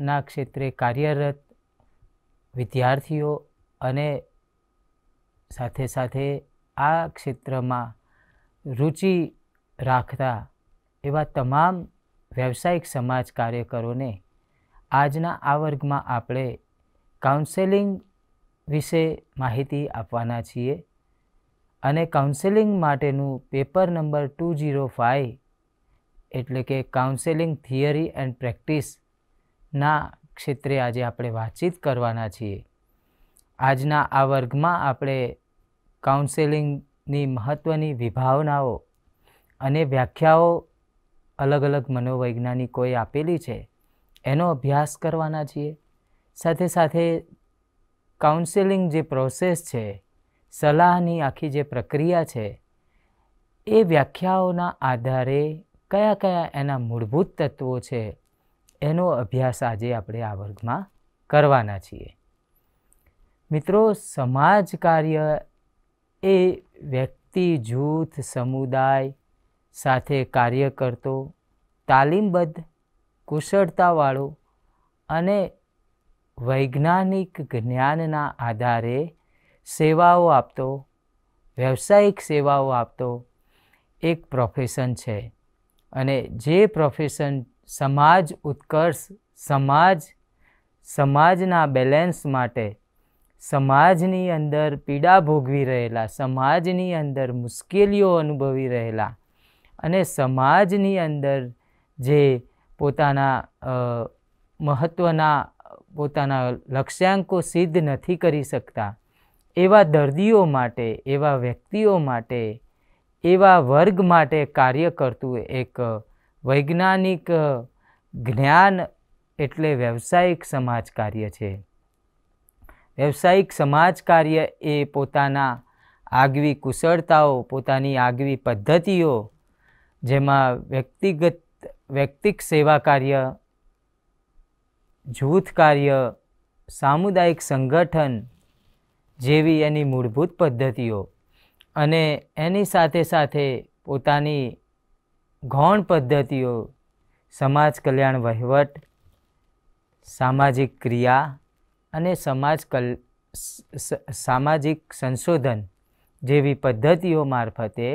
ના ક્ષેત્રે કાર્યરત વિદ્યાર્થીઓ અને સાથે સાથે આ ક્ષેત્રમાં રુચિ રાખતા એવા તમામ વ્યવસાયિક સમાજ કાર્યકરોને આજના આ વર્ગમાં આપણે કાઉન્સેલિંગ વિશે માહિતી આપવાના છીએ અને કાઉન્સેલિંગ માટેનું paper number two zero five એટલે કે કાઉન્સેલિંગ થિયરી એન્ડ પ્રેક્ટિસ ના ક્ષેત્રે આજે આપણે વાતચીત કરવાના છીએ આજના આ વર્ગમાં આપણે કાઉન્સેલિંગની મહત્ત્વની વિભાવનાઓ અને વ્યાખ્યાઓ અલગ અલગ મનોવૈજ્ઞાનિકોએ આપેલી છે એનો અભ્યાસ કરવાના છીએ સાથે સાથે કાઉન્સેલિંગ જે પ્રોસેસ છે સલાહની આખી જે પ્રક્રિયા છે એ વ્યાખ્યાઓના આધારે કયા કયા એના મૂળભૂત તત્વો છે એનો અભ્યાસ આજે આપણે આ વર્ગમાં કરવાના છીએ મિત્રો સમાજ કાર્ય એ વ્યક્તિ જૂથ સમુદાય સાથે કાર્ય કરતો તાલીમબદ્ધ કુશળતાવાળો અને વૈજ્ઞાનિક જ્ઞાનના આધારે સેવાઓ આપતો વ્યવસાયિક સેવાઓ આપતો એક પ્રોફેશન છે અને જે પ્રોફેશન સમાજ ઉત્કર્ષ સમાજ સમાજના બેલેન્સ માટે સમાજની અંદર પીડા ભોગવી રહેલા સમાજની અંદર મુશ્કેલીઓ અનુભવી રહેલા અને સમાજની અંદર જે પોતાના મહત્ત્વના પોતાના લક્ષ્યાંકો સિદ્ધ નથી કરી શકતા એવા દર્દીઓ માટે એવા વ્યક્તિઓ માટે એવા વર્ગ માટે કાર્ય કરતું એક વૈજ્ઞાનિક જ્ઞાન એટલે વ્યવસાયિક સમાજ કાર્ય છે વ્યવસાયિક સમાજ કાર્ય એ પોતાના આગવી કુશળતાઓ પોતાની આગવી પદ્ધતિઓ જેમાં વ્યક્તિગત વ્યક્તિક સેવા કાર્ય જૂથ કાર્ય સામુદાયિક સંગઠન જેવી એની મૂળભૂત પદ્ધતિઓ અને એની સાથે સાથે પોતાની ગૌણ પદ્ધતિઓ સમાજ કલ્યાણ વહીવટ સામાજિક ક્રિયા અને સમાજ કલ સામાજિક સંશોધન જેવી પદ્ધતિઓ મારફતે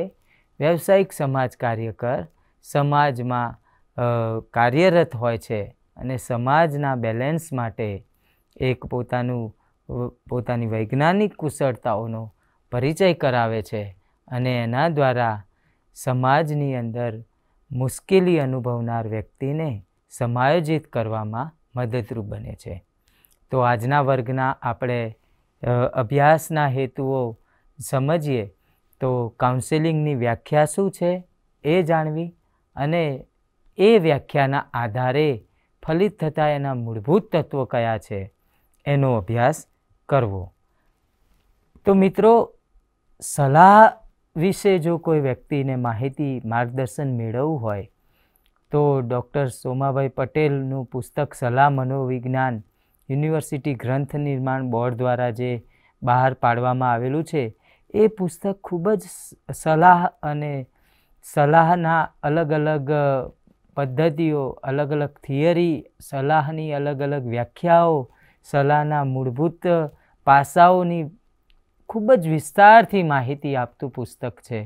વ્યવસાયિક સમાજ કાર્યકર સમાજમાં કાર્યરત હોય છે અને સમાજના બેલેન્સ માટે એક પોતાનું પોતાની વૈજ્ઞાનિક કુશળતાઓનો પરિચય કરાવે છે અને એના દ્વારા સમાજની અંદર મુશ્કેલી અનુભવનાર વ્યક્તિને સમાયોજિત કરવામાં મદદરૂપ બને છે તો આજના વર્ગના આપણે અભ્યાસના હેતુઓ સમજીએ તો કાઉન્સેલિંગની વ્યાખ્યા શું છે એ જાણવી અને એ વ્યાખ્યાના આધારે ફલિત થતા એના મૂળભૂત તત્વો કયા છે એનો અભ્યાસ કરવો તો મિત્રો સલાહ વિશે જો કોઈ વ્યક્તિને માહિતી માર્ગદર્શન મેળવવું હોય તો ડૉક્ટર સોમાભાઈ પટેલનું પુસ્તક સલાહ મનોવિજ્ઞાન યુનિવર્સિટી ગ્રંથ નિર્માણ બોર્ડ દ્વારા જે બહાર પાડવામાં આવેલું છે એ પુસ્તક ખૂબ જ સલાહ અને સલાહના અલગ અલગ પદ્ધતિઓ અલગ અલગ થિયરી સલાહની અલગ અલગ વ્યાખ્યાઓ સલાહના મૂળભૂત પાસાઓની ખૂબ જ વિસ્તારથી માહિતી આપતું પુસ્તક છે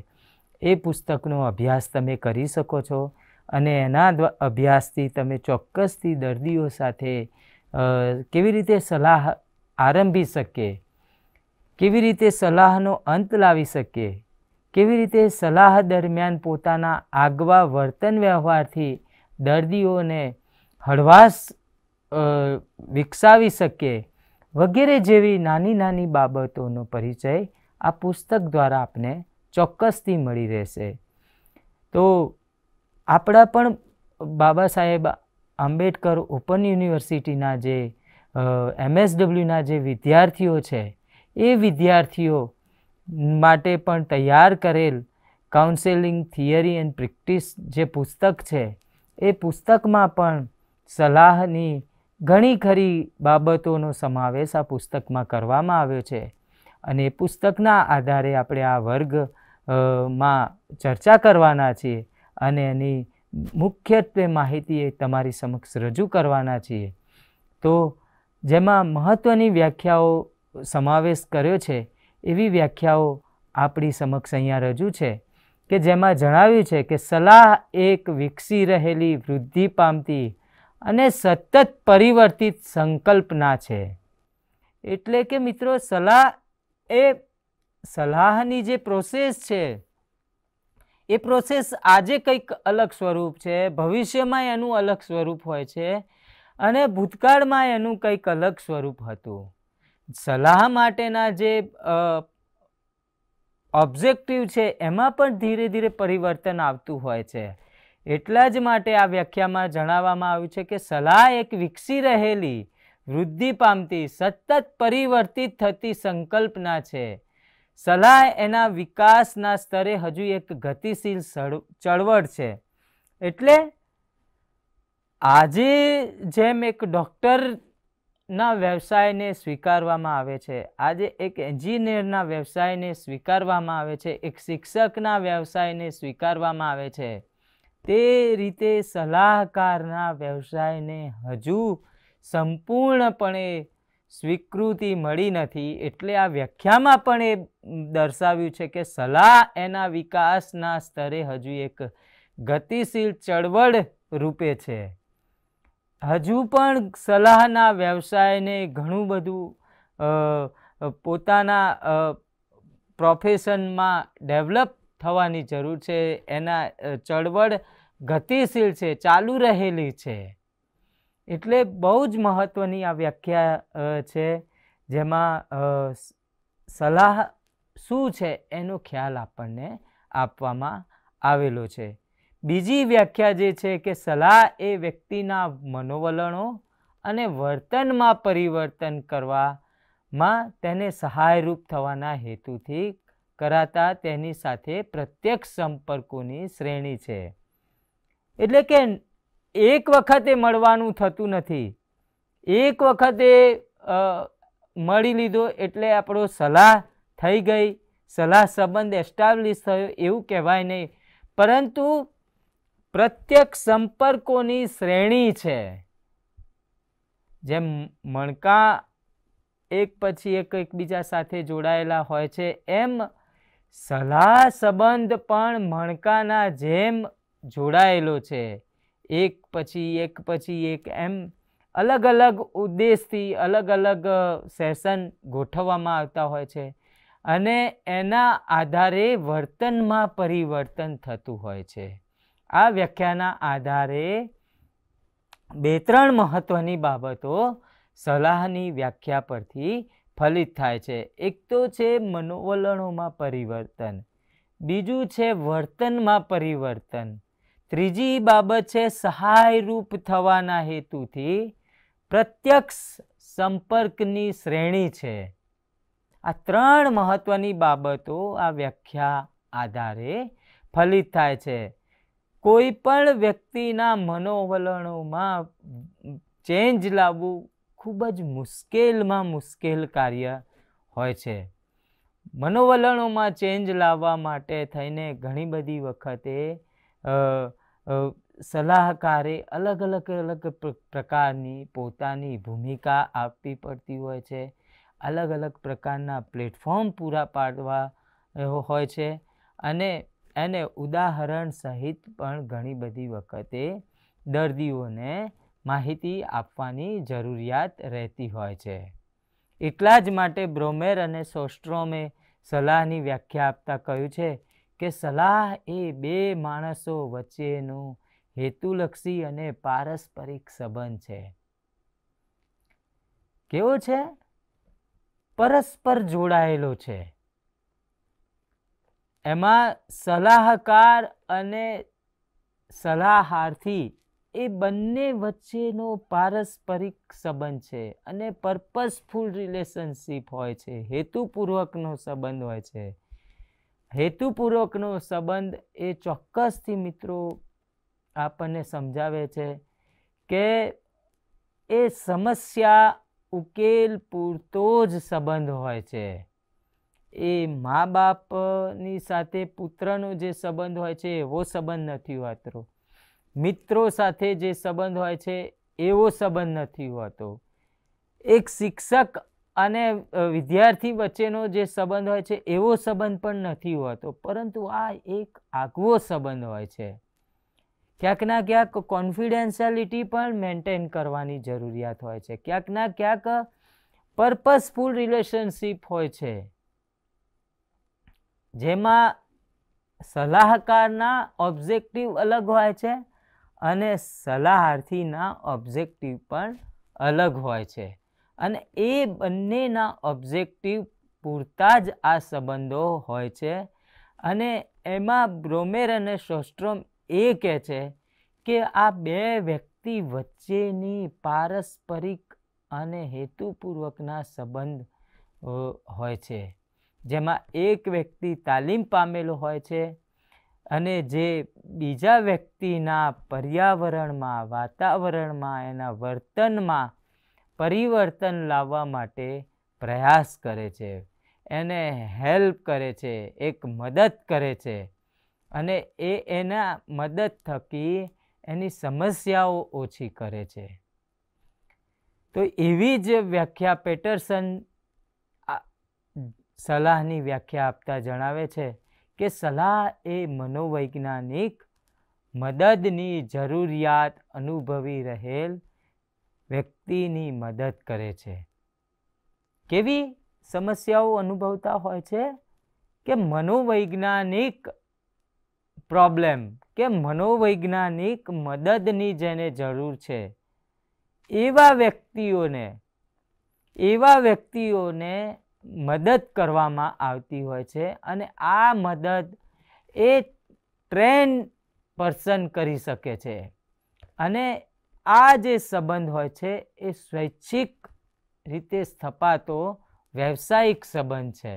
એ પુસ્તકનો અભ્યાસ તમે કરી શકો છો અને એના અભ્યાસથી તમે ચોક્કસથી દર્દીઓ સાથે કેવી રીતે સલાહ આરંભી શકીએ કેવી રીતે સલાહનો અંત લાવી શકીએ કેવી રીતે સલાહ દરમિયાન પોતાના આગવા વર્તન વ્યવહારથી દર્દીઓને હળવાશ વિકસાવી શકીએ વગેરે જેવી નાની નાની બાબતોનો પરિચય આ પુસ્તક દ્વારા આપને ચોક્કસથી મળી રહેશે તો આપણા પણ બાબા સાહેબ આંબેડકર ઓપન યુનિવર્સિટીના જે એમએસડબલ્યુના જે વિદ્યાર્થીઓ છે એ વિદ્યાર્થીઓ માટે પણ તૈયાર કરેલ કાઉન્સેલિંગ થિયરી એન્ડ પ્રેક્ટિસ જે પુસ્તક છે એ પુસ્તકમાં પણ સલાહની ઘણી ખરી બાબતોનો સમાવેશ આ પુસ્તકમાં કરવામાં આવ્યો છે અને એ પુસ્તકના આધારે આપણે આ વર્ગ માં ચર્ચા કરવાના છીએ અને એની મુખ્યત્વે માહિતી એ તમારી સમક્ષ રજૂ કરવાના છીએ તો જેમાં મહત્ત્વની વ્યાખ્યાઓ સમાવેશ કર્યો છે એવી વ્યાખ્યાઓ આપણી સમક્ષ અહીંયા રજૂ છે કે જેમાં જણાવ્યું છે કે સલાહ એક વિકસી રહેલી વૃદ્ધિ પામતી અને સતત પરિવર્તિત સંકલ્પના છે એટલે કે મિત્રો સલાહ એ સલાહની જે પ્રોસેસ છે એ પ્રોસેસ આજે કંઈક અલગ સ્વરૂપ છે ભવિષ્યમાં એનું અલગ સ્વરૂપ હોય છે અને ભૂતકાળમાં એનું કંઈક અલગ સ્વરૂપ હતું સલાહ માટેના જે ઓબ્જેક્ટિવ છે એમાં પણ ધીરે ધીરે પરિવર્તન આવતું હોય છે એટલા જ માટે આ વ્યાખ્યામાં જણાવવામાં આવ્યું છે કે સલાહ એક વિકસી રહેલી વૃદ્ધિ પામતી સતત પરિવર્તિત થતી સંકલ્પના છે સલાહ એના વિકાસના સ્તરે હજુ એક ગતિશીલ ચળવળ છે એટલે આજે જેમ એક ડૉક્ટરના વ્યવસાયને સ્વીકારવામાં આવે છે આજે એક એન્જિનિયરના વ્યવસાયને સ્વીકારવામાં આવે છે એક શિક્ષકના વ્યવસાયને સ્વીકારવામાં આવે છે તે રીતે સલાહકારના વ્યવસાયને હજુ સંપૂર્ણપણે સ્વીકૃતિ મળી નથી એટલે આ વ્યાખ્યામાં પણ એ દર્શાવ્યું છે કે સલાહ એના વિકાસના સ્તરે હજુ એક ગતિશીલ ચળવળ રૂપે છે હજુ પણ સલાહના વ્યવસાયને ઘણું બધું પોતાના પ્રોફેશનમાં ડેવલપ થવાની જરૂર છે એના ચળવળ ગતિશીલ છે ચાલુ રહેલી છે એટલે બહુ જ મહત્ત્વની આ વ્યાખ્યા છે જેમાં સલાહ શું છે એનો ખ્યાલ આપણને આપવામાં આવેલો છે બીજી વ્યાખ્યા જે છે કે સલાહ એ વ્યક્તિના મનોવલણો અને વર્તનમાં પરિવર્તન કરવામાં તેને સહાયરૂપ થવાના હેતુથી કરાતા તેની સાથે પ્રત્યક્ષ સંપર્કોની શ્રેણી છે એટલે કે એક વખતે મળવાનું થતું નથી એક વખતે મળી લીધો એટલે આપણો સલાહ થઈ ગઈ સલાહ સંબંધ એસ્ટાબ્લિશ થયો એવું કહેવાય નહીં પરંતુ પ્રત્યક્ષ સંપર્કોની શ્રેણી છે જેમ મણકા એક પછી એક એકબીજા સાથે જોડાયેલા હોય છે એમ સલાહ સંબંધ પણ મણકાના જેમ જોડાયેલો છે એક પછી એક પછી એક એમ અલગ અલગ ઉદ્દેશથી અલગ અલગ સેશન ગોઠવવામાં આવતા હોય છે અને એના આધારે વર્તનમાં પરિવર્તન થતું હોય છે આ વ્યાખ્યાના આધારે બે ત્રણ મહત્ત્વની બાબતો સલાહની વ્યાખ્યા પરથી ફલિત થાય છે એક તો છે મનોવલણોમાં પરિવર્તન બીજું છે વર્તનમાં પરિવર્તન ત્રીજી બાબત છે સહાયરૂપ થવાના હેતુથી પ્રત્યક્ષ સંપર્કની શ્રેણી છે આ ત્રણ મહત્વની બાબતો આ વ્યાખ્યા આધારે ફલિત થાય છે કોઈ પણ વ્યક્તિના મનોવલણોમાં ચેન્જ લાવવું ખૂબ જ મુશ્કેલમાં મુશ્કેલ કાર્ય હોય છે મનોવલણોમાં ચેન્જ લાવવા માટે થઈને ઘણી બધી વખતે સલાહકારે અલગ અલગ અલગ પ્રકારની પોતાની ભૂમિકા આપવી પડતી હોય છે અલગ અલગ પ્રકારના પ્લેટફોર્મ પૂરા પાડવા હોય છે અને એને ઉદાહરણ સહિત પણ ઘણી બધી વખતે દર્દીઓને માહિતી આપવાની જરૂરિયાત રહેતી હોય છે એટલા જ માટે બ્રોમેર અને સોસ્ટ્રોમે સલાહની વ્યાખ્યા આપતા કહ્યું છે કે સલાહ એ બે માણસો વચ્ચેનું હેતુલક્ષી અને પારસ્પરિક સંબંધ છે કેવો છે પરસ્પર જોડાયેલો છે એમાં સલાહકાર અને સલાહારથી એ બંને વચ્ચેનો પારસ્પરિક સંબંધ છે અને પર્પઝફુલ રિલેશનશીપ હોય છે હેતુપૂર્વકનો સંબંધ હોય છે હેતુપૂર્વકનો સંબંધ એ ચોક્કસથી મિત્રો આપણને સમજાવે છે કે એ સમસ્યા ઉકેલ પૂરતો જ સંબંધ હોય છે એ મા બાપની સાથે પુત્રનો જે સંબંધ હોય છે એવો સંબંધ નથી હોતો મિત્રો સાથે જે સંબંધ હોય છે એવો સંબંધ નથી હોતો એક શિક્ષક અને વિદ્યાર્થી વચ્ચેનો જે સંબંધ હોય છે એવો સંબંધ પણ નથી હોતો પરંતુ આ એક આગવો સંબંધ હોય છે ક્યાંકના ક્યાંક કોન્ફિડેન્શિયાલિટી પણ મેન્ટેન કરવાની જરૂરિયાત હોય છે ક્યાંક ના ક્યાંક પર્પસફુલ રિલેશનશીપ હોય છે જેમાં સલાહકારના ઓબ્જેક્ટિવ અલગ હોય છે અને સલાહાર્થીના ઓબ્જેક્ટિવ પણ અલગ હોય છે અને એ બંનેના ઓબ્જેક્ટિવ પૂરતા જ આ સંબંધો હોય છે અને એમાં બ્રોમેર અને શોસ્ટ્રોમ એ કહે છે કે આ બે વ્યક્તિ વચ્ચેની પારસ્પરિક અને હેતુપૂર્વકના સંબંધ હોય છે જેમાં એક વ્યક્તિ તાલીમ પામેલો હોય છે અને જે બીજા વ્યક્તિના પર્યાવરણમાં વાતાવરણમાં એના વર્તનમાં પરિવર્તન લાવવા માટે પ્રયાસ કરે છે એને હેલ્પ કરે છે એક મદદ કરે છે અને એ એના મદદ થકી એની સમસ્યાઓ ઓછી કરે છે તો એવી જ વ્યાખ્યા પેટરસન સલાહની વ્યાખ્યા આપતા જણાવે છે કે સલાહ એ મનોવૈજ્ઞાનિક મદદની જરૂરિયાત અનુભવી રહેલ વ્યક્તિની મદદ કરે છે કેવી સમસ્યાઓ અનુભવતા હોય છે કે મનોવૈજ્ઞાનિક પ્રોબ્લેમ કે મનોવૈજ્ઞાનિક મદદની જેને જરૂર છે એવા વ્યક્તિઓને એવા વ્યક્તિઓને મદદ કરવામાં આવતી હોય છે અને આ મદદ એ ટ્રેન પર્સન કરી શકે છે અને આ જે સંબંધ હોય છે એ સ્વૈચ્છિક રીતે સ્થપાતો વ્યવસાયિક સંબંધ છે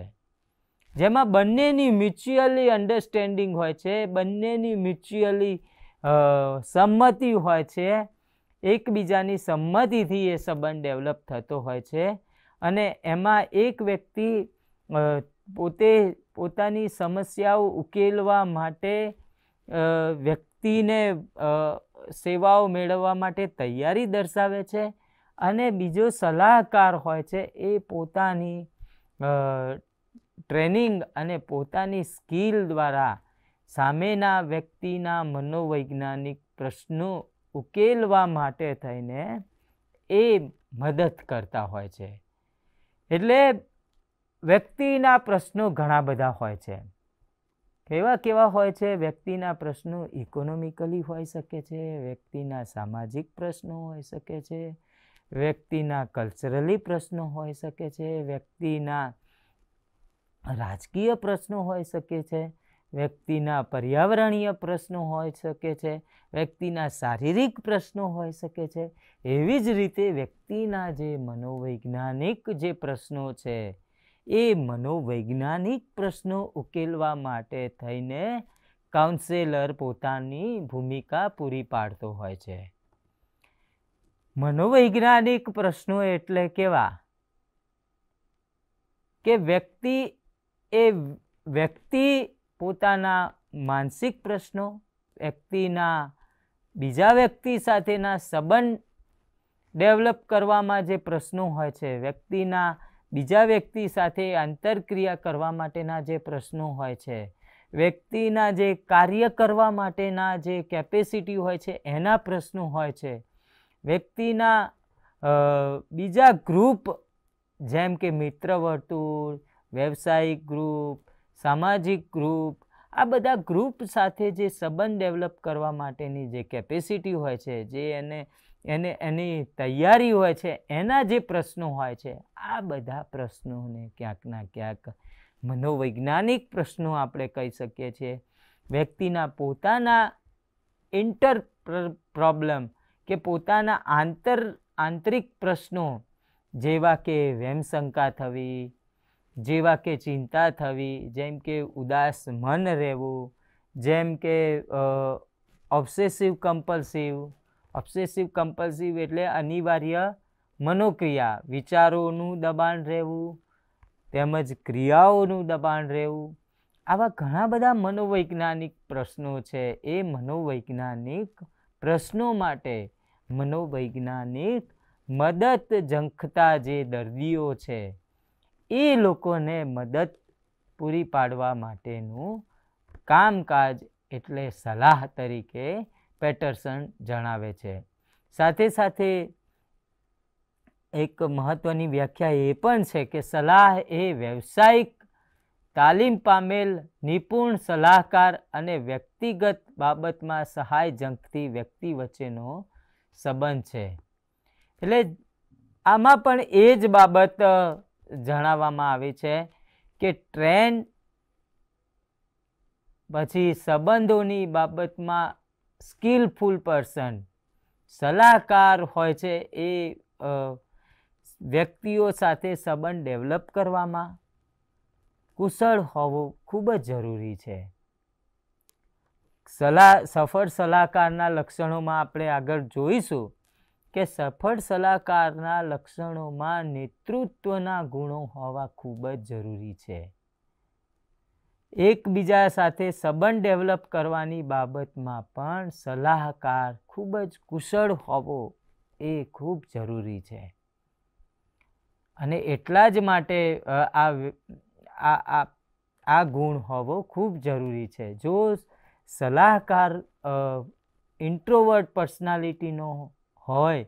જેમાં બંનેની મ્યુચ્યુઅલી અંડરસ્ટેન્ડિંગ હોય છે બંનેની મ્યુચ્યુઅલી સંમતિ હોય છે એકબીજાની સંમતિથી એ સંબંધ ડેવલપ થતો હોય છે અને એમાં એક વ્યક્તિ પોતે પોતાની સમસ્યાઓ ઉકેલવા માટે વ્યક્તિને સેવાઓ મેળવવા માટે તૈયારી દર્શાવે છે અને બીજો સલાહકાર હોય છે એ પોતાની ટ્રેનિંગ અને પોતાની સ્કિલ દ્વારા સામેના વ્યક્તિના મનોવૈજ્ઞાનિક પ્રશ્નો ઉકેલવા માટે થઈને એ મદદ કરતા હોય છે એટલે વ્યક્તિના પ્રશ્નો ઘણા બધા હોય છે કેવા કેવા હોય છે વ્યક્તિના પ્રશ્નો ઇકોનોમિકલી હોઈ શકે છે વ્યક્તિના સામાજિક પ્રશ્નો હોઈ શકે છે વ્યક્તિના કલ્ચરલી પ્રશ્નો હોઈ શકે છે વ્યક્તિના રાજકીય પ્રશ્નો હોઈ શકે છે વ્યક્તિના પર્યાવરણીય પ્રશ્નો હોઈ શકે છે વ્યક્તિના શારીરિક પ્રશ્નો હોઈ શકે છે એવી જ રીતે વ્યક્તિના જે મનોવૈજ્ઞાનિક જે પ્રશ્નો છે એ મનોવૈજ્ઞાનિક પ્રશ્નો ઉકેલવા માટે થઈને કાઉન્સેલર પોતાની ભૂમિકા પૂરી પાડતો હોય છે મનોવૈજ્ઞાનિક પ્રશ્નો એટલે કેવા કે વ્યક્તિ એ વ્યક્તિ પોતાના માનસિક પ્રશ્નો વ્યક્તિના બીજા વ્યક્તિ સાથેના સંબંધ ડેવલપ કરવામાં જે પ્રશ્નો હોય છે વ્યક્તિના બીજા વ્યક્તિ સાથે આંતરક્રિયા કરવા માટેના જે પ્રશ્નો હોય છે વ્યક્તિના જે કાર્ય કરવા માટેના જે કેપેસિટી હોય છે એના પ્રશ્નો હોય છે વ્યક્તિના બીજા ગ્રુપ જેમ કે મિત્ર વર્તુળ વ્યવસાયિક ગ્રુપ સામાજિક ગ્રુપ આ બધા ગ્રુપ સાથે જે સંબંધ ડેવલપ કરવા માટેની જે કેપેસિટી હોય છે જે એને એને એની તૈયારી હોય છે એના જે પ્રશ્નો હોય છે આ બધા પ્રશ્નોને ક્યાંકના ક્યાંક મનોવૈજ્ઞાનિક પ્રશ્નો આપણે કહી શકીએ છીએ વ્યક્તિના પોતાના ઇન્ટર પ્રોબ્લેમ કે પોતાના આંતર આંતરિક પ્રશ્નો જેવા કે વેમશંકા થવી જેવા કે ચિંતા થવી જેમ કે ઉદાસ મન રહેવું જેમ કે ઓબ્સેસિવ કમ્પલ્સિવ ઓબ્સેસિવ કમ્પલ્સિવ એટલે અનિવાર્ય મનોક્રિયા વિચારોનું દબાણ રહેવું તેમજ ક્રિયાઓનું દબાણ રહેવું આવા ઘણા બધા મનોવૈજ્ઞાનિક પ્રશ્નો છે એ મનોવૈજ્ઞાનિક પ્રશ્નો માટે મનોવૈજ્ઞાનિક મદદ ઝંખતા જે દર્દીઓ છે એ લોકોને મદદ પૂરી પાડવા માટેનું કામકાજ એટલે સલાહ તરીકે પેટરસન જણાવે છે સાથે સાથે એક મહત્ત્વની વ્યાખ્યા એ પણ છે કે સલાહ એ વ્યવસાયિક તાલીમ પામેલ નિપુણ સલાહકાર અને વ્યક્તિગત બાબતમાં સહાય જંખતી વ્યક્તિ વચ્ચેનો સંબંધ છે એટલે આમાં પણ એ જ બાબત જણાવવામાં આવી છે કે ટ્રેન પછી સંબંધોની બાબતમાં સ્કિલફુલ પર્સન સલાહકાર હોય છે એ વ્યક્તિઓ સાથે સંબંધ ડેવલપ કરવામાં કુશળ હોવો ખૂબ જ જરૂરી છે સલાહ સફળ સલાહકારના લક્ષણોમાં આપણે આગળ જોઈશું કે સફળ સલાહકારના લક્ષણોમાં નેતૃત્વના ગુણો હોવા ખૂબ જ જરૂરી છે એકબીજા સાથે સંબંધ ડેવલપ કરવાની બાબતમાં પણ સલાહકાર ખૂબ જ કુશળ હોવો એ ખૂબ જરૂરી છે અને એટલા જ માટે આ આ આ ગુણ હોવો ખૂબ જરૂરી છે જો સલાહકાર ઇન્ટ્રોવર્ટ પર્સનાલિટીનો હોય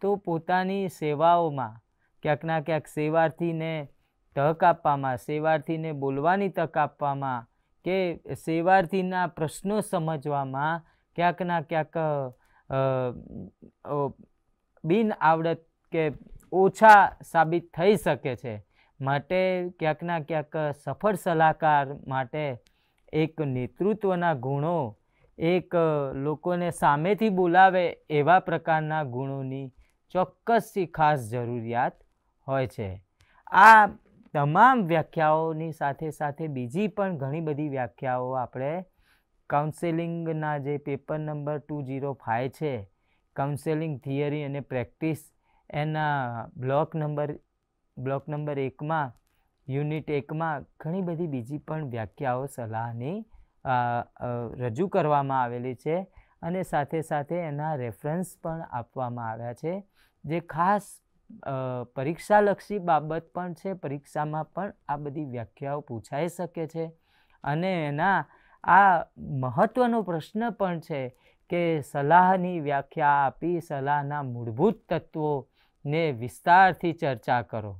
તો પોતાની સેવાઓમાં ક્યાંકના ક્યાંક સેવાર્થીને તક આપવામાં સેવાર્થીને બોલવાની તક આપવામાં કે સેવાર્થીના પ્રશ્નો સમજવામાં ક્યાંકના ક્યાંક બિન આવડત કે ઓછા સાબિત થઈ શકે છે માટે ક્યાંકના ક્યાંક સફળ સલાહકાર માટે એક નેતૃત્વના ગુણો એક લોકોને સામેથી બોલાવે એવા પ્રકારના ગુણોની ચોક્કસથી ખાસ જરૂરિયાત હોય છે આ તમામ વ્યાખ્યાઓની સાથે સાથે બીજી પણ ઘણી બધી વ્યાખ્યાઓ આપણે કાઉન્સેલિંગના જે paper number two zero five છે કાઉન્સેલિંગ થિયરી અને પ્રેક્ટિસ એના બ્લોક નંબર બ્લોક નંબર એકમાં યુનિટ એકમાં ઘણી બધી બીજી પણ વ્યાખ્યાઓ સલાહની રજૂ કરવામાં આવેલી છે અને સાથે સાથે એના રેફરન્સ પણ આપવામાં આવ્યા છે જે ખાસ પરીક્ષાલક્ષી બાબત પણ છે પરીક્ષામાં પણ આ બધી વ્યાખ્યાઓ પૂછાઈ શકે છે અને એના આ મહત્ત્વનો પ્રશ્ન પણ છે કે સલાહની વ્યાખ્યા આપી સલાહના મૂળભૂત તત્વોને વિસ્તારથી ચર્ચા કરો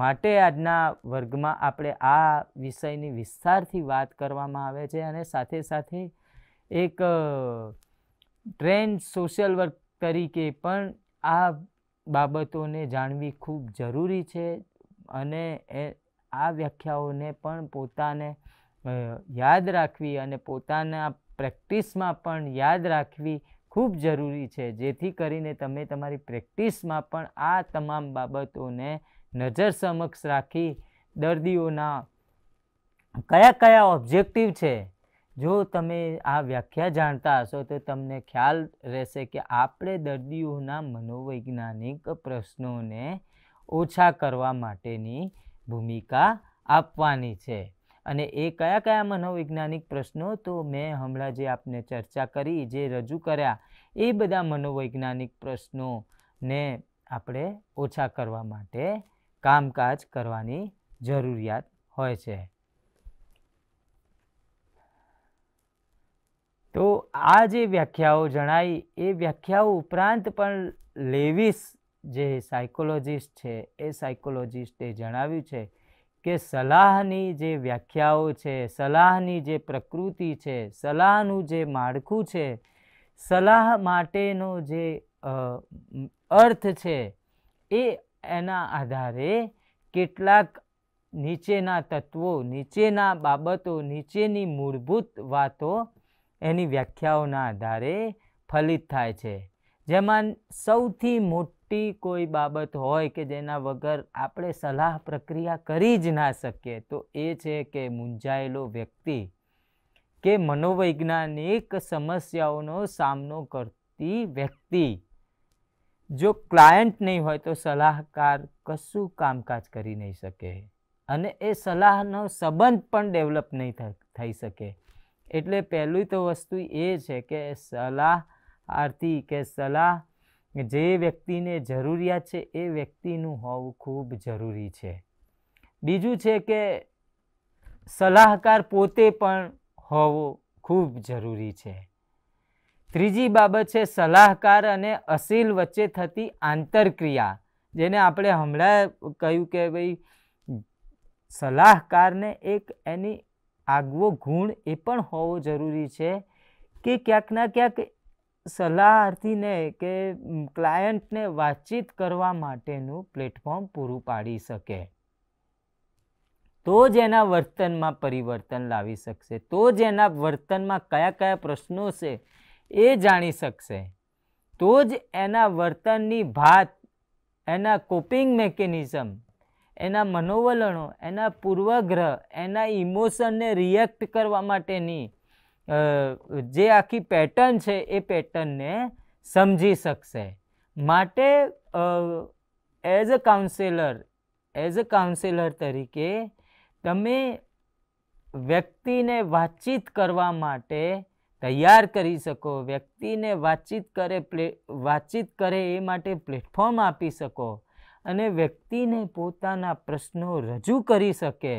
માટે આજના વર્ગમાં આપણે આ વિષયની વિસ્તારથી વાત કરવામાં આવે છે અને સાથે સાથે એક ટ્રેન્ડ સોશિયલ વર્ક તરીકે પણ આ બાબતોને જાણવી ખૂબ જરૂરી છે અને એ આ વ્યાખ્યાઓને પણ પોતાને યાદ રાખવી અને પોતાના પ્રેક્ટિસમાં પણ યાદ રાખવી ખૂબ જરૂરી છે જેથી કરીને તમે તમારી પ્રેક્ટિસમાં પણ આ તમામ બાબતોને નજર સમક્ષ રાખી દર્દીઓના કયા કયા ઓબ્જેક્ટિવ છે જો તમે આ વ્યાખ્યા જાણતા હશો તો તમને ખ્યાલ રહેશે કે આપણે દર્દીઓના મનોવૈજ્ઞાનિક પ્રશ્નોને ઓછા કરવા માટેની ભૂમિકા આપવાની છે અને એ કયા કયા મનોવૈજ્ઞાનિક પ્રશ્નો તો મેં હમણાં જે આપને ચર્ચા કરી જે રજૂ કર્યા એ બધા મનોવૈજ્ઞાનિક પ્રશ્નોને આપણે ઓછા કરવા માટે કામકાજ કરવાની જરૂરિયાત હોય છે તો આ જે વ્યાખ્યાઓ જણાવી એ વ્યાખ્યાઓ ઉપરાંત પણ લેવિસ જે સાયકોલોજીસ્ટ છે એ સાયકોલોજીસ્ટે જણાવ્યું છે કે સલાહની જે વ્યાખ્યાઓ છે સલાહની જે પ્રકૃતિ છે સલાહનું જે માળખું છે સલાહ માટેનો જે અર્થ છે એ એના આધારે કેટલાક નીચેના તત્વો નીચેના બાબતો નીચેની મૂળભૂત વાતો એની વ્યાખ્યાઓના આધારે ફલિત થાય છે જેમાં સૌથી મોટી કોઈ બાબત હોય કે જેના વગર આપણે સલાહ પ્રક્રિયા કરી જ ના શકીએ તો એ છે કે મૂંઝાયેલો વ્યક્તિ કે મનોવૈજ્ઞાનિક સમસ્યાઓનો સામનો કરતી વ્યક્તિ જો ક્લાયન્ટ નહીં હોય તો સલાહકાર કશું કામકાજ કરી નહીં શકે અને એ સલાહનો સંબંધ પણ ડેવલપ નહીં થઈ શકે એટલે પહેલું તો વસ્તુ એ છે કે સલાહ આરતી કે સલાહ જે વ્યક્તિને જરૂરિયાત છે એ વ્યક્તિનું હોવું ખૂબ જરૂરી છે બીજું છે કે સલાહકાર પોતે પણ હોવો ખૂબ જરૂરી છે ત્રીજી બાબત છે સલાહકાર અને અસીલ વચ્ચે થતી આંતરક્રિયા જેને આપણે હમણાં કહ્યું કે ભાઈ સલાહકારને એક એની આગવો ગુણ એ પણ હોવો જરૂરી છે કે ક્યાંકના ક્યાંક સલાહાર્થીને કે ક્લાયન્ટને વાતચીત કરવા માટેનું પ્લેટફોર્મ પૂરું પાડી શકે તો જ એના વર્તનમાં પરિવર્તન લાવી શકશે તો જ એના વર્તનમાં કયા કયા પ્રશ્નો છે એ જાણી શકશે તો જ એના વર્તનની ભાત એના કોપિંગ મેકેનિઝમ એના મનોવલણો એના પૂર્વગ્રહ એના ઇમોશનને રિએક્ટ કરવા માટેની જે આખી પેટર્ન છે એ પેટર્નને સમજી શકશે માટે as a counsellor as a counsellor તરીકે તમે વ્યક્તિને વાતચીત કરવા માટે તૈયાર કરી શકો વ્યક્તિને વાતચીત કરે પ્લે વાતચીત કરે એ માટે પ્લેટફોર્મ આપી શકો અને વ્યક્તિને પોતાના પ્રશ્નો રજૂ કરી શકે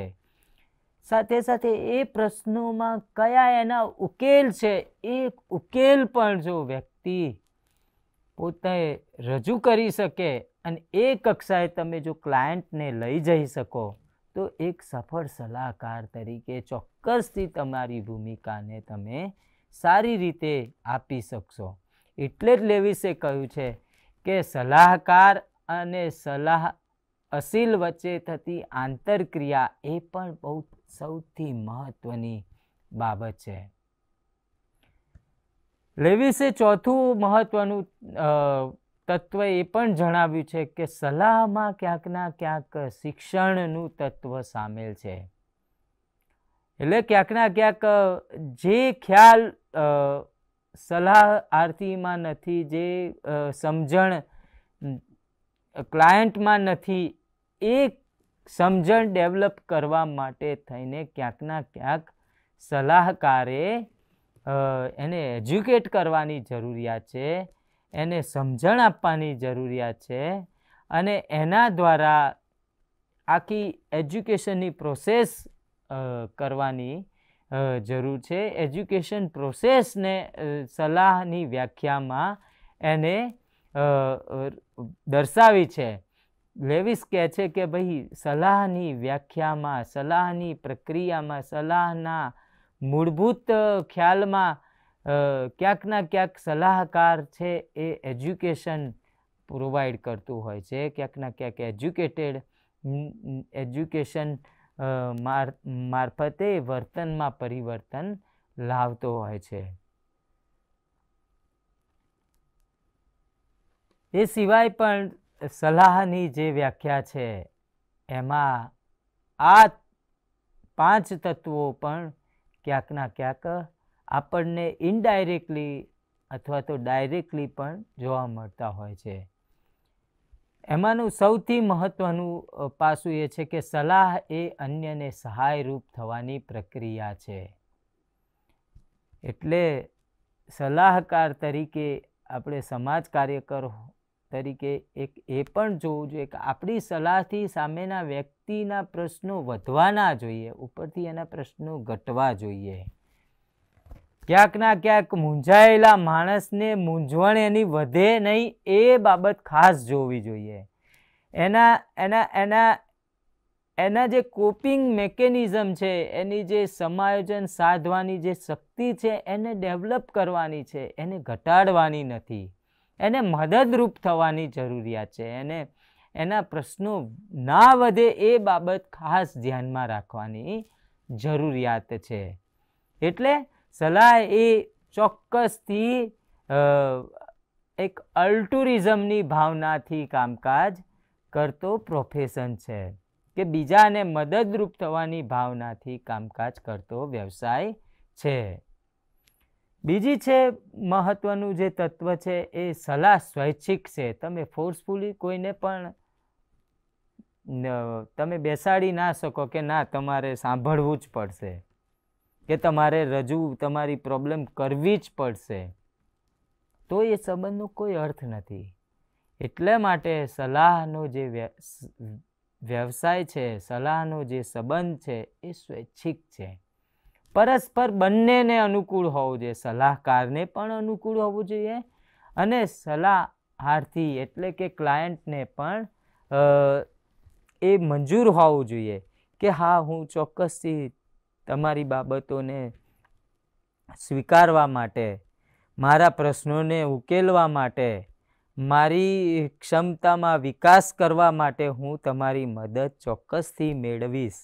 સાથે સાથે એ પ્રશ્નોમાં કયા એના ઉકેલ છે એ ઉકેલ પણ જો વ્યક્તિ પોતે રજૂ કરી શકે અને એ કક્ષાએ તમે જો ક્લાયન્ટને લઈ જઈ શકો તો એક સફળ સલાહકાર તરીકે ચોક્કસથી તમારી ભૂમિકાને તમે સારી રીતે આપી શકશો એટલે જ લેવિસે કહ્યું છે કે સલાહકાર અને સલાહ અસીલ વચ્ચે થતી આંતરક્રિયા એ પણ બહુ સૌથી મહત્વની બાબત છે લેવિસે ચોથું મહત્વનું તત્વ એ પણ જણાવ્યું છે કે સલાહમાં ક્યાંકના ક્યાંક શિક્ષણનું તત્વ સામેલ છે એટલે ક્યાંકના ક્યાંક જે ખ્યાલ સલાહ આરતીમાં નથી જે સમજણ ક્લાયન્ટમાં નથી એ સમજણ ડેવલપ કરવા માટે થઈને ક્યાંકના ક્યાંક સલાહકારે એને એજ્યુકેટ કરવાની જરૂરિયાત છે એને સમજણ આપવાની જરૂરિયાત છે અને એના દ્વારા આખી એજ્યુકેશનની પ્રોસેસ કરવાની જરૂર છે એજ્યુકેશન પ્રોસેસને સલાહની વ્યાખ્યામાં એને દર્શાવી છે લેવિસ કહે છે કે ભાઈ સલાહની વ્યાખ્યામાં સલાહની પ્રક્રિયામાં સલાહના મૂળભૂત ખ્યાલમાં ક્યાંકના ક્યાંક સલાહકાર છે એ એજ્યુકેશન પ્રોવાઈડ કરતું હોય છે ક્યાંકના ક્યાંક એજ્યુકેટેડ એજ્યુકેશન મારફતે વર્તનમાં પરિવર્તન લાવતો હોય છે એ સિવાય પણ સલાહની જે વ્યાખ્યા છે એમાં આ પાંચ તત્વો પણ ક્યાંકના ક્યાંક આપણને ઇનડાયરેક્ટલી અથવા તો ડાયરેક્ટલી પણ જોવા મળતા હોય છે એમાંનું સૌથી મહત્ત્વનું પાસું એ છે કે સલાહ એ અન્યને સહાયરૂપ થવાની પ્રક્રિયા છે એટલે સલાહકાર તરીકે આપણે સમાજ કાર્યકર તરીકે એક એ પણ જોવું જોઈએ કે આપણી સલાહથી સામેના વ્યક્તિના પ્રશ્નો વધવાના જોઈએ ઉપરથી એના પ્રશ્નો ઘટવા જોઈએ ક્યાંકના ક્યાંક મૂંઝાયેલા માણસને મૂંઝવણ એની વધે નહીં એ બાબત ખાસ જોવી જોઈએ એના એના એના એના જે કોપિંગ મેકેનિઝમ છે એની જે સમાયોજન સાધવાની જે શક્તિ છે એને ડેવલપ કરવાની છે એને ઘટાડવાની નથી એને મદદરૂપ થવાની જરૂરિયાત છે એને એના પ્રશ્નો ના વધે એ બાબત ખાસ ધ્યાનમાં રાખવાની જરૂરિયાત છે એટલે સલાહ એ ચોક્કસથી એક અલ્ટુરિઝમની ભાવનાથી કામકાજ કરતો પ્રોફેશન છે કે બીજાને મદદરૂપ થવાની ભાવનાથી કામકાજ કરતો વ્યવસાય છે બીજી છે મહત્વનું જે તત્વ છે એ સલાહ સ્વૈચ્છિક છે તમે ફોર્સફુલી કોઈને પણ તમે બેસાડી ના શકો કે ના તમારે સાંભળવું જ પડશે કે તમારે રજૂ તમારી પ્રોબ્લેમ કરવી જ પડશે તો એ સંબંધનો કોઈ અર્થ નથી એટલે માટે સલાહનો જે વ્યવસાય છે સલાહનો જે સંબંધ છે એ સ્વૈચ્છિક છે પરસ્પર બંનેને અનુકૂળ હોવું જોઈએ સલાહકારને પણ અનુકૂળ હોવું જોઈએ અને સલાહારથી એટલે કે ક્લાયન્ટને પણ એ મંજૂર હોવું જોઈએ કે હા હું ચોક્કસથી તમારી બાબતોને સ્વીકારવા માટે મારા પ્રશ્નોને ઉકેલવા માટે મારી ક્ષમતામાં વિકાસ કરવા માટે હું તમારી મદદ ચોક્કસથી મેળવીશ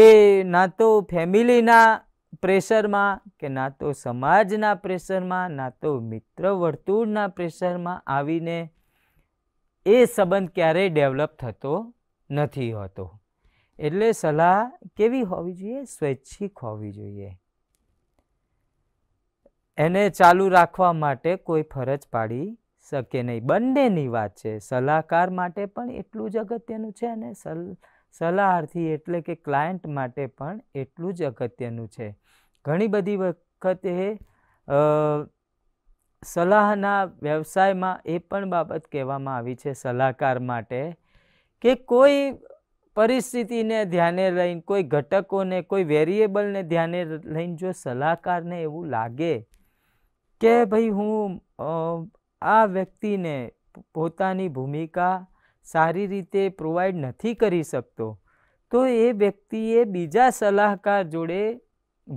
એ ના તો ફેમિલીના પ્રેશરમાં કે ના તો સમાજના પ્રેશરમાં ના તો મિત્ર વર્તુળના પ્રેશરમાં આવીને એ સંબંધ ક્યારેય ડેવલપ થતો નથી હોતો એટલે સલાહ કેવી હોવી જોઈએ સ્વૈચ્છિક હોવી જોઈએ એને ચાલુ રાખવા માટે કોઈ ફરજ પાડી શકે નહીં બંનેની વાત છે સલાહકાર માટે પણ એટલું જ અગત્યનું છે અને સલ સલાહાર્થી એટલે કે ક્લાયન્ટ માટે પણ એટલું જ અગત્યનું છે ઘણી બધી વખતે સલાહના વ્યવસાયમાં એ પણ બાબત કહેવામાં આવી છે સલાહકાર માટે કે કોઈ પરિસ્થિતિને ધ્યાને લઈને કોઈ ઘટકોને કોઈ વેરિયેબલને ધ્યાને લઈને જો સલાહકારને એવું લાગે કે ભાઈ હું આ વ્યક્તિને પોતાની ભૂમિકા સારી રીતે પ્રોવાઈડ નથી કરી શકતો તો એ વ્યક્તિએ બીજા સલાહકાર જોડે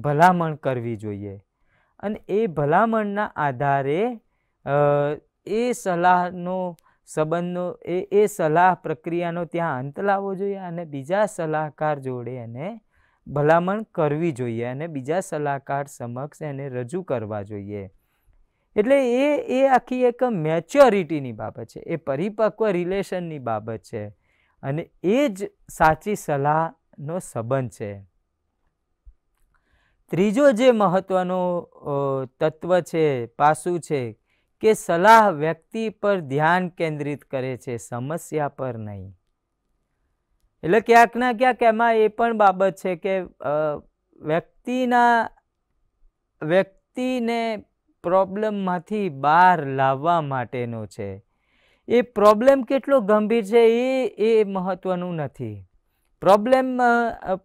ભલામણ કરવી જોઈએ અને એ ભલામણના આધારે એ સલાહનો સંબંધનો એ એ સલાહ પ્રક્રિયાનો ત્યાં અંત લાવવો જોઈએ અને બીજા સલાહકાર જોડે એને ભલામણ કરવી જોઈએ અને બીજા સલાહકાર સમક્ષ એને રજૂ કરવા જોઈએ એટલે એ એ આખી એક મેચ્યોરિટીની બાબત છે એ પરિપક્વ રિલેશનની બાબત છે અને એ જ સાચી સલાહનો સંબંધ છે ત્રીજો જે મહત્ત્વનો તત્વ છે પાસું છે કે સલાહ વ્યક્તિ પર ધ્યાન કેન્દ્રિત કરે છે સમસ્યા પર નહીં એટલે ક્યાંકના ક્યાંક એમાં એ પણ બાબત છે કે વ્યક્તિના વ્યક્તિને પ્રોબ્લેમમાંથી બહાર લાવવા માટેનો છે એ પ્રોબ્લેમ કેટલો ગંભીર છે એ એ મહત્ત્વનું નથી પ્રોબ્લેમ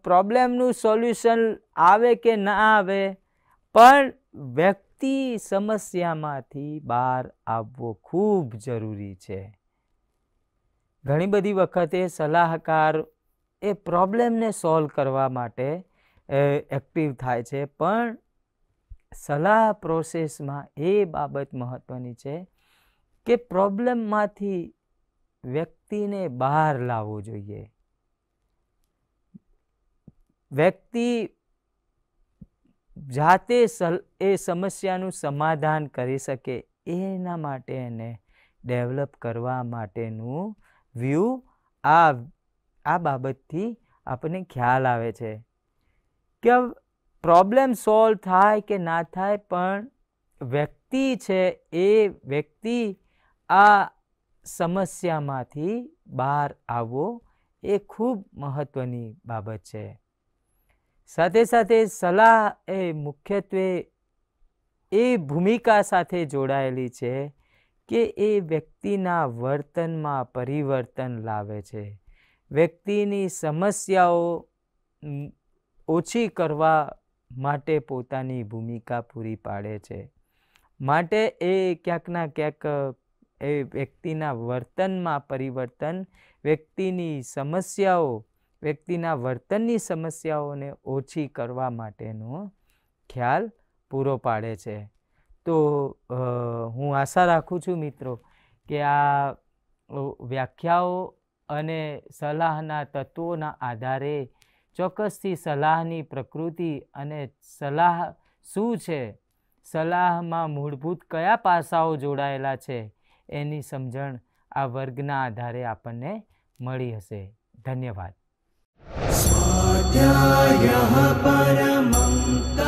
પ્રોબ્લેમનું સોલ્યુશન આવે કે ના આવે પણ વ્યક્તિ પડતી સમસ્યામાંથી બહાર આવવો ખૂબ જરૂરી છે ઘણી બધી વખતે સલાહકાર એ પ્રોબ્લેમને સોલ્વ કરવા માટે એક્ટિવ થાય છે પણ સલાહ પ્રોસેસમાં એ બાબત મહત્ત્વની છે કે પ્રોબ્લેમમાંથી વ્યક્તિને બહાર લાવવો જોઈએ વ્યક્તિ જાતે એ સમસ્યાનું સમાધાન કરી શકે એના માટે એને ડેવલપ કરવા માટેનું વ્યૂ આ આ બાબતથી આપણને ખ્યાલ આવે છે કે પ્રોબ્લેમ સોલ્વ થાય કે ના થાય પણ વ્યક્તિ છે એ વ્યક્તિ આ સમસ્યામાંથી બહાર આવવો એ ખૂબ મહત્ત્વની બાબત છે સાથે સાથે સલાહ એ મુખ્યત્વે એ ભૂમિકા સાથે જોડાયેલી છે કે એ વ્યક્તિના વર્તનમાં પરિવર્તન લાવે છે વ્યક્તિની સમસ્યાઓ ઓછી કરવા માટે પોતાની ભૂમિકા પૂરી પાડે છે માટે એ ક્યાંકના ક્યાંક એ વ્યક્તિના વર્તનમાં પરિવર્તન વ્યક્તિની સમસ્યાઓ વ્યક્તિના વર્તનની સમસ્યાઓને ઓછી કરવા માટેનો ખ્યાલ પૂરો પાડે છે તો હું આશા રાખું છું મિત્રો કે આ વ્યાખ્યાઓ અને સલાહના તત્વોના આધારે ચોક્કસથી સલાહની પ્રકૃતિ અને સલાહ શું છે સલાહમાં મૂળભૂત કયા પાસાઓ જોડાયેલા છે એની સમજણ આ વર્ગના આધારે આપણને મળી હશે ધન્યવાદ यः परमम्